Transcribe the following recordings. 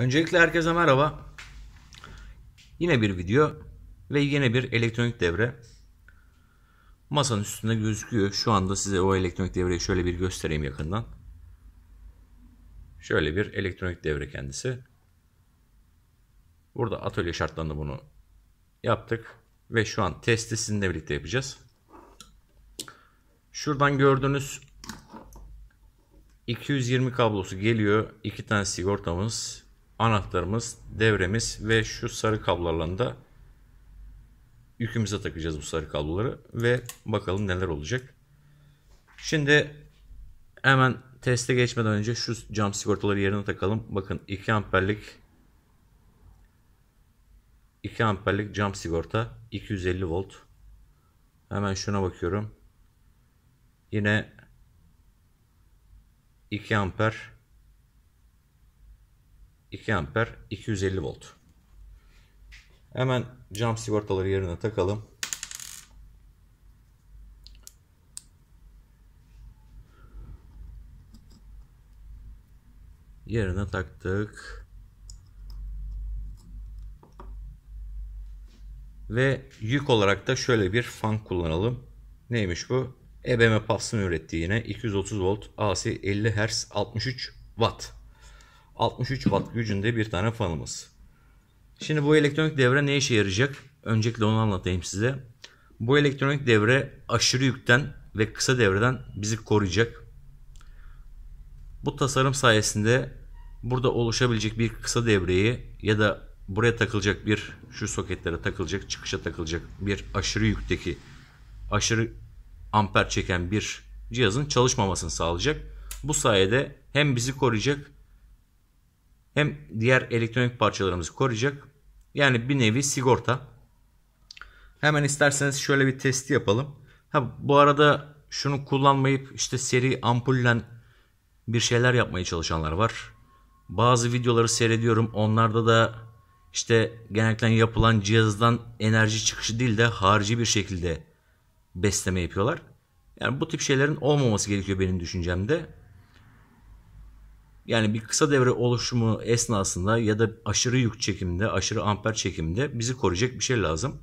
Öncelikle herkese merhaba. Yine bir video ve yine bir elektronik devre. Masanın üstünde gözüküyor. Şu anda size o elektronik devreyi şöyle bir göstereyim yakından. Şöyle bir elektronik devre kendisi. Burada atölye şartlarında bunu yaptık. Ve şu an testi sizinle birlikte yapacağız. Şuradan gördüğünüz 220 kablosu geliyor. 2 tane sigortamız anahtarımız, devremiz ve şu sarı kablolarını da yükümüze takacağız bu sarı kabloları ve bakalım neler olacak. Şimdi hemen teste geçmeden önce şu cam sigortaları yerine takalım. Bakın 2 amperlik 2 amperlik cam sigorta 250 volt. Hemen şuna bakıyorum. Yine 2 amper 2 amper 250 volt. Hemen cam sigortaları yerine takalım. Yerine taktık. Ve yük olarak da şöyle bir fan kullanalım. Neymiş bu? EBM Puffs'ın ürettiği yine 230 volt AC 50 Hz 63 Watt. 63 watt gücünde bir tane fanımız. Şimdi bu elektronik devre ne işe yarayacak? Öncelikle onu anlatayım size. Bu elektronik devre aşırı yükten ve kısa devreden bizi koruyacak. Bu tasarım sayesinde burada oluşabilecek bir kısa devreyi ya da buraya takılacak bir şu soketlere takılacak çıkışa takılacak bir aşırı yükteki aşırı amper çeken bir cihazın çalışmamasını sağlayacak. Bu sayede hem bizi koruyacak hem diğer elektronik parçalarımızı koruyacak. Yani bir nevi sigorta. Hemen isterseniz şöyle bir testi yapalım. Ha, bu arada şunu kullanmayıp işte seri ampullen bir şeyler yapmaya çalışanlar var. Bazı videoları seyrediyorum. Onlarda da işte genellikle yapılan cihazdan enerji çıkışı değil de harici bir şekilde besleme yapıyorlar. Yani bu tip şeylerin olmaması gerekiyor benim düşüncemde. Yani bir kısa devre oluşumu esnasında ya da aşırı yük çekiminde, aşırı amper çekiminde bizi koruyacak bir şey lazım.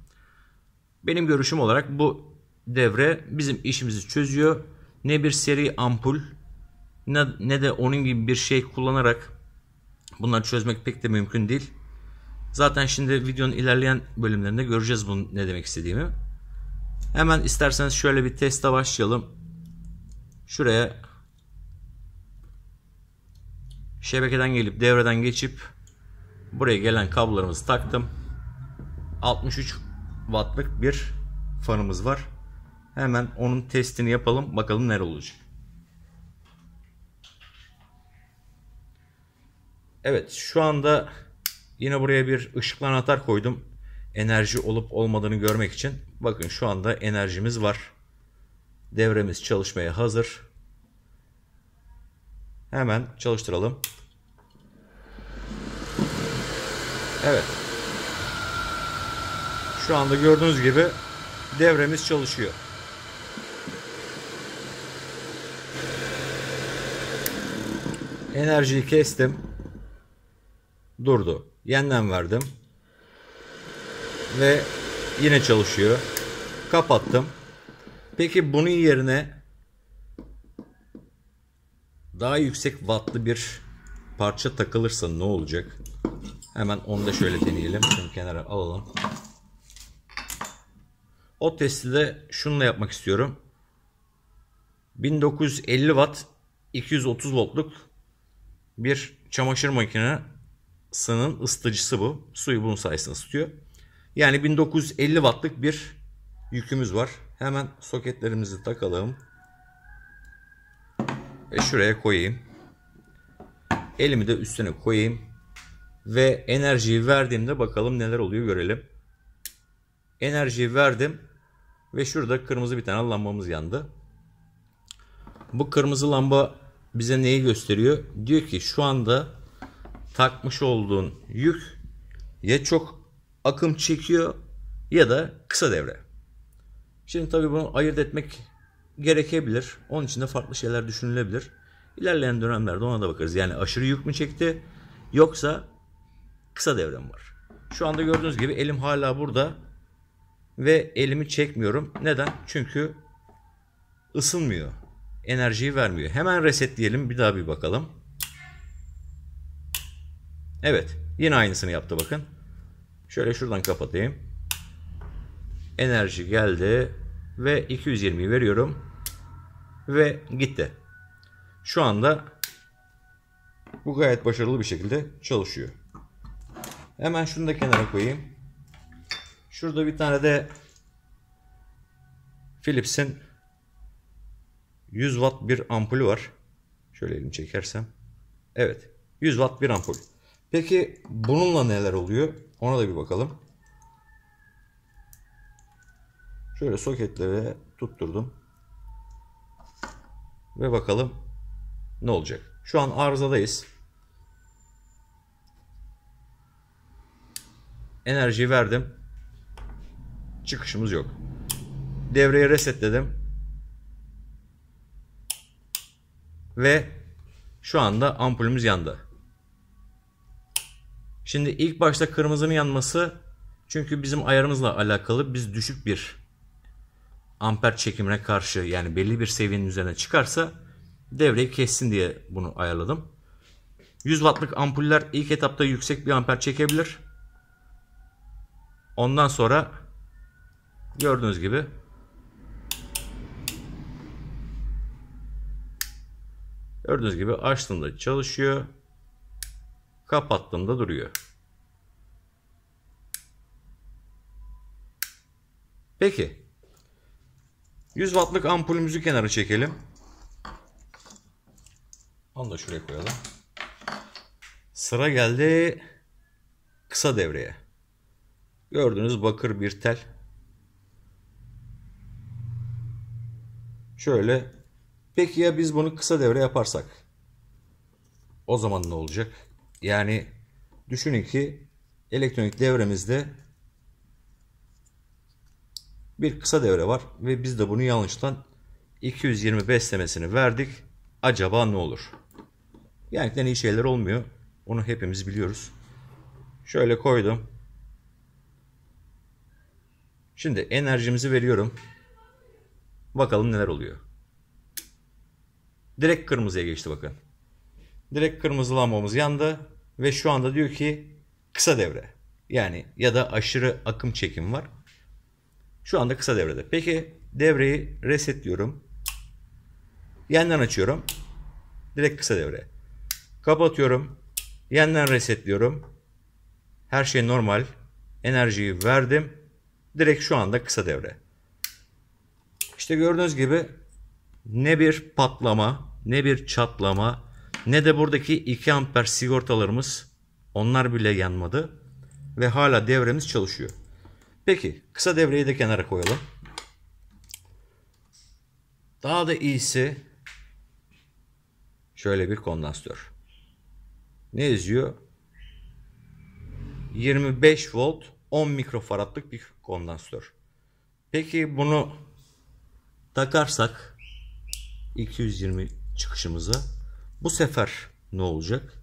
Benim görüşüm olarak bu devre bizim işimizi çözüyor. Ne bir seri ampul ne, ne de onun gibi bir şey kullanarak bunları çözmek pek de mümkün değil. Zaten şimdi videonun ilerleyen bölümlerinde göreceğiz bunun ne demek istediğimi. Hemen isterseniz şöyle bir teste başlayalım. Şuraya Şebekeden gelip devreden geçip buraya gelen kablolarımızı taktım. 63 wattlık bir fanımız var. Hemen onun testini yapalım. Bakalım nere olacak. Evet şu anda yine buraya bir ışıklı anahtar koydum. Enerji olup olmadığını görmek için. Bakın şu anda enerjimiz var. Devremiz çalışmaya hazır. Hemen çalıştıralım. Evet. Şu anda gördüğünüz gibi devremiz çalışıyor. Enerjiyi kestim. Durdu. Yeniden verdim. Ve yine çalışıyor. Kapattım. Peki bunun yerine daha yüksek wattlı bir parça takılırsa ne olacak? Hemen onu da şöyle deneyelim. Şunu kenara alalım. O testi de şununla yapmak istiyorum. 1950 watt 230 voltluk bir çamaşır makinesinin ısıtıcısı bu. Suyu bunun sayesinde ısıtıyor. Yani 1950 wattlık bir yükümüz var. Hemen soketlerimizi takalım ve şuraya koyayım. Elimi de üstüne koyayım ve enerjiyi verdiğimde bakalım neler oluyor görelim. Enerjiyi verdim ve şurada kırmızı bir tane lambamız yandı. Bu kırmızı lamba bize neyi gösteriyor? Diyor ki şu anda takmış olduğun yük ya çok akım çekiyor ya da kısa devre. Şimdi tabii bunu ayırt etmek gerekebilir. Onun için de farklı şeyler düşünülebilir. İlerleyen dönemlerde ona da bakarız. Yani aşırı yük mü çekti yoksa kısa devrem var. Şu anda gördüğünüz gibi elim hala burada ve elimi çekmiyorum. Neden? Çünkü ısınmıyor. Enerjiyi vermiyor. Hemen resetleyelim. Bir daha bir bakalım. Evet. Yine aynısını yaptı bakın. Şöyle şuradan kapatayım. Enerji geldi ve 220'yi veriyorum ve gitti. Şu anda bu gayet başarılı bir şekilde çalışıyor. Hemen şunu da kenara koyayım. Şurada bir tane de Philips'in 100 watt bir ampulü var. Şöyle elimi çekersem. Evet 100 watt bir ampul. Peki bununla neler oluyor? Ona da bir bakalım. Şöyle soketlere tutturdum. Ve bakalım ne olacak. Şu an arızadayız. Enerji verdim. Çıkışımız yok. Devreyi resetledim. Ve şu anda ampulümüz yandı. Şimdi ilk başta kırmızının yanması çünkü bizim ayarımızla alakalı biz düşük bir amper çekimine karşı yani belli bir seviyenin üzerine çıkarsa devreyi kessin diye bunu ayarladım. 100 wattlık ampuller ilk etapta yüksek bir amper çekebilir. Ondan sonra gördüğünüz gibi gördüğünüz gibi açtığımda çalışıyor. Kapattığımda duruyor. Peki. 100 wattlık ampulümüzü kenara çekelim. Onu da şuraya koyalım. Sıra geldi kısa devreye. Gördüğünüz bakır bir tel. Şöyle peki ya biz bunu kısa devre yaparsak? O zaman ne olacak? Yani düşünün ki elektronik devremizde bir kısa devre var ve biz de bunu yanlıştan 220 beslemesini verdik. Acaba ne olur? Genellikle iyi şeyler olmuyor. Onu hepimiz biliyoruz. Şöyle koydum. Şimdi enerjimizi veriyorum. Bakalım neler oluyor. Direkt kırmızıya geçti bakın. Direkt kırmızı lambamız yandı ve şu anda diyor ki kısa devre. Yani ya da aşırı akım çekim var. Şu anda kısa devrede. Peki devreyi resetliyorum. Yeniden açıyorum. Direkt kısa devre. Kapatıyorum. Yeniden resetliyorum. Her şey normal. Enerjiyi verdim. Direkt şu anda kısa devre. İşte gördüğünüz gibi ne bir patlama, ne bir çatlama, ne de buradaki 2 amper sigortalarımız onlar bile yanmadı ve hala devremiz çalışıyor. Peki kısa devreyi de kenara koyalım. Daha da iyisi şöyle bir kondansatör. Ne yazıyor? 25 volt 10 mikrofaradlık bir kondansatör. Peki bunu takarsak 220 çıkışımıza bu sefer ne olacak?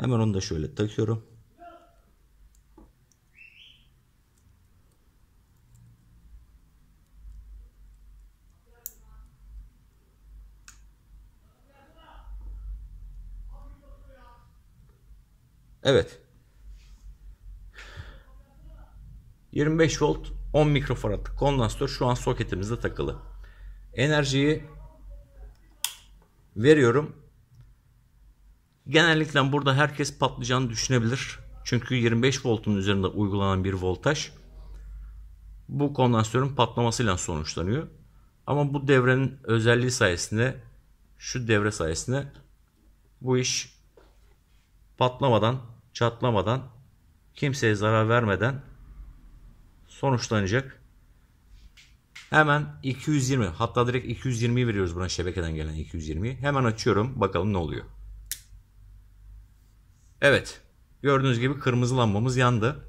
Hemen onu da şöyle takıyorum. Evet. 25 volt 10 mikrofaradlık kondansatör şu an soketimizde takılı. Enerjiyi veriyorum. Genellikle burada herkes patlayacağını düşünebilir. Çünkü 25 voltun üzerinde uygulanan bir voltaj bu kondansatörün patlamasıyla sonuçlanıyor. Ama bu devrenin özelliği sayesinde şu devre sayesinde bu iş patlamadan çatlamadan, kimseye zarar vermeden sonuçlanacak. Hemen 220 hatta direkt 220'yi veriyoruz buna şebekeden gelen 220'yi. Hemen açıyorum bakalım ne oluyor. Evet gördüğünüz gibi kırmızı lambamız yandı.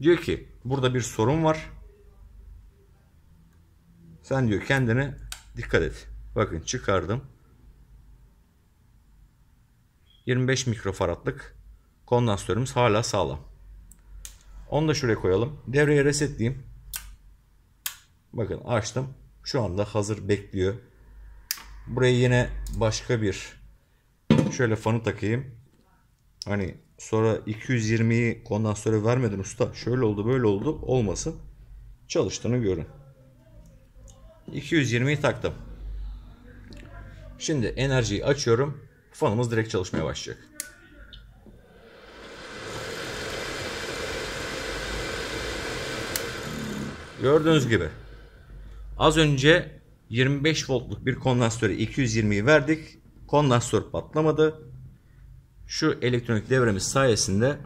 Diyor ki burada bir sorun var. Sen diyor kendine dikkat et. Bakın çıkardım. 25 mikrofaradlık kondansatörümüz hala sağlam. Onu da şuraya koyalım. Devreye resetleyeyim. Bakın açtım. Şu anda hazır bekliyor. Buraya yine başka bir şöyle fanı takayım. Hani sonra 220'yi kondansatöre vermedin usta. Şöyle oldu böyle oldu olmasın. Çalıştığını görün. 220'yi taktım. Şimdi enerjiyi açıyorum. Fanımız direkt çalışmaya başlayacak. Gördüğünüz gibi az önce 25 voltluk bir kondansatöre 220'yi verdik. Kondansatör patlamadı. Şu elektronik devremiz sayesinde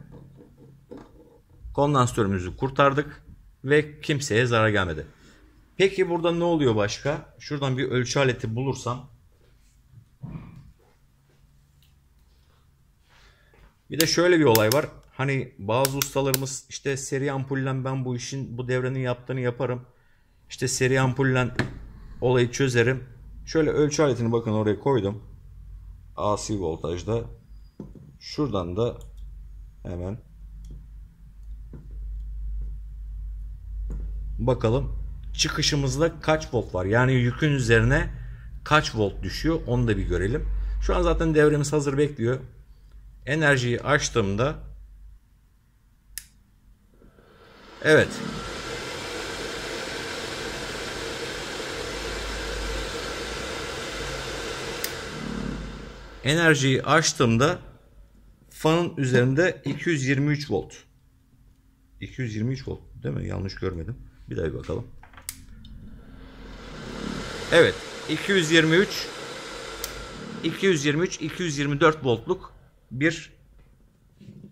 kondansatörümüzü kurtardık ve kimseye zarar gelmedi. Peki burada ne oluyor başka? Şuradan bir ölçü aleti bulursam. Bir de şöyle bir olay var. Hani bazı ustalarımız işte seri ampullen ben bu işin bu devrenin yaptığını yaparım. İşte seri ampullen olayı çözerim. Şöyle ölçü aletini bakın oraya koydum. AC voltajda. Şuradan da hemen bakalım çıkışımızda kaç volt var? Yani yükün üzerine kaç volt düşüyor? Onu da bir görelim. Şu an zaten devremiz hazır bekliyor. Enerjiyi açtığımda Evet. Enerjiyi açtığımda fanın üzerinde 223 volt. 223 volt değil mi? Yanlış görmedim. Bir daha bir bakalım. Evet. 223 223 224 voltluk bir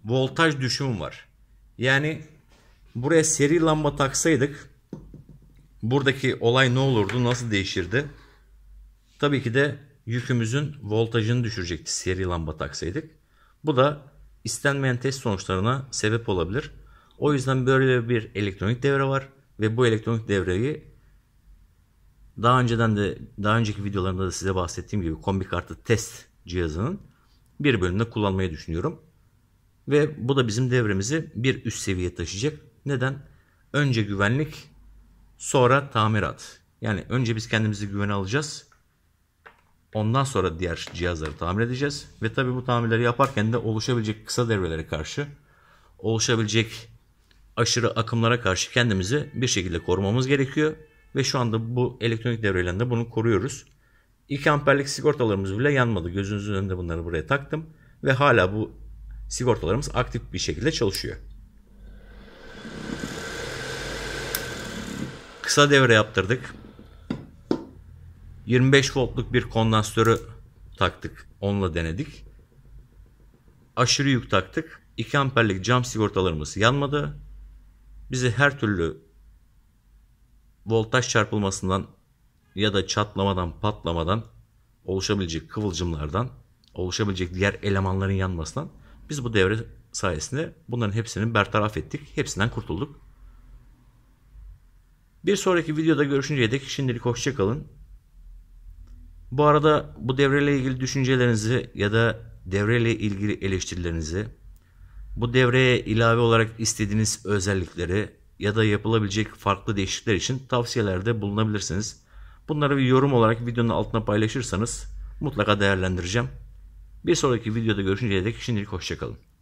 voltaj düşümüm var. Yani Buraya seri lamba taksaydık buradaki olay ne olurdu? Nasıl değişirdi? Tabii ki de yükümüzün voltajını düşürecekti seri lamba taksaydık. Bu da istenmeyen test sonuçlarına sebep olabilir. O yüzden böyle bir elektronik devre var ve bu elektronik devreyi daha önceden de daha önceki videolarımda da size bahsettiğim gibi kombi kartı test cihazının bir bölümünde kullanmayı düşünüyorum. Ve bu da bizim devremizi bir üst seviyeye taşıyacak. Neden? Önce güvenlik, sonra tamirat. Yani önce biz kendimizi güvene alacağız. Ondan sonra diğer cihazları tamir edeceğiz. Ve tabi bu tamirleri yaparken de oluşabilecek kısa devrelere karşı, oluşabilecek aşırı akımlara karşı kendimizi bir şekilde korumamız gerekiyor. Ve şu anda bu elektronik devreyle de bunu koruyoruz. 2 amperlik sigortalarımız bile yanmadı. Gözünüzün önünde bunları buraya taktım. Ve hala bu sigortalarımız aktif bir şekilde çalışıyor. Kısa devre yaptırdık. 25 voltluk bir kondansatörü taktık. Onunla denedik. Aşırı yük taktık. 2 amperlik cam sigortalarımız yanmadı. Bizi her türlü voltaj çarpılmasından ya da çatlamadan, patlamadan oluşabilecek kıvılcımlardan, oluşabilecek diğer elemanların yanmasından biz bu devre sayesinde bunların hepsini bertaraf ettik. Hepsinden kurtulduk. Bir sonraki videoda görüşünceye dek şimdilik hoşçakalın. Bu arada bu devreyle ilgili düşüncelerinizi ya da devreyle ilgili eleştirilerinizi, bu devreye ilave olarak istediğiniz özellikleri ya da yapılabilecek farklı değişiklikler için tavsiyelerde bulunabilirsiniz. Bunları bir yorum olarak videonun altına paylaşırsanız mutlaka değerlendireceğim. Bir sonraki videoda görüşünceye dek şimdilik hoşçakalın.